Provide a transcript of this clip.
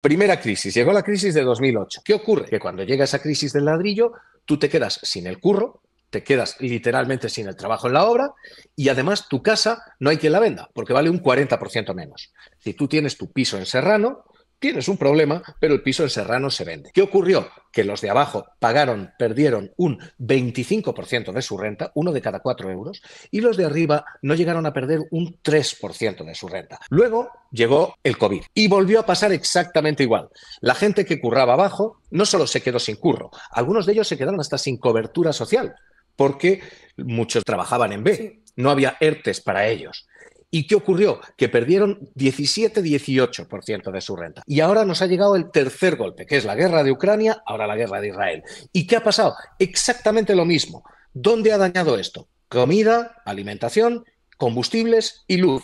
Primera crisis, llegó la crisis de 2008. ¿Qué ocurre? Que cuando llega esa crisis del ladrillo, tú te quedas sin el curro, te quedas literalmente sin el trabajo en la obra y además tu casa no hay quien la venda porque vale un 40% menos. Si tú tienes tu piso en Serrano, tienes un problema, pero el piso en Serrano se vende. ¿Qué ocurrió? Que los de abajo pagaron, perdieron un 25% de su renta, uno de cada cuatro euros, y los de arriba no llegaron a perder un 3% de su renta. Luego llegó el COVID y volvió a pasar exactamente igual. La gente que curraba abajo no solo se quedó sin curro, algunos de ellos se quedaron hasta sin cobertura social, porque muchos trabajaban en B. No había ERTES para ellos. ¿Y qué ocurrió? Que perdieron 17-18% de su renta. Y ahora nos ha llegado el tercer golpe, que es la guerra de Ucrania, ahora la guerra de Israel. ¿Y qué ha pasado? Exactamente lo mismo. ¿Dónde ha dañado esto? Comida, alimentación, combustibles y luz.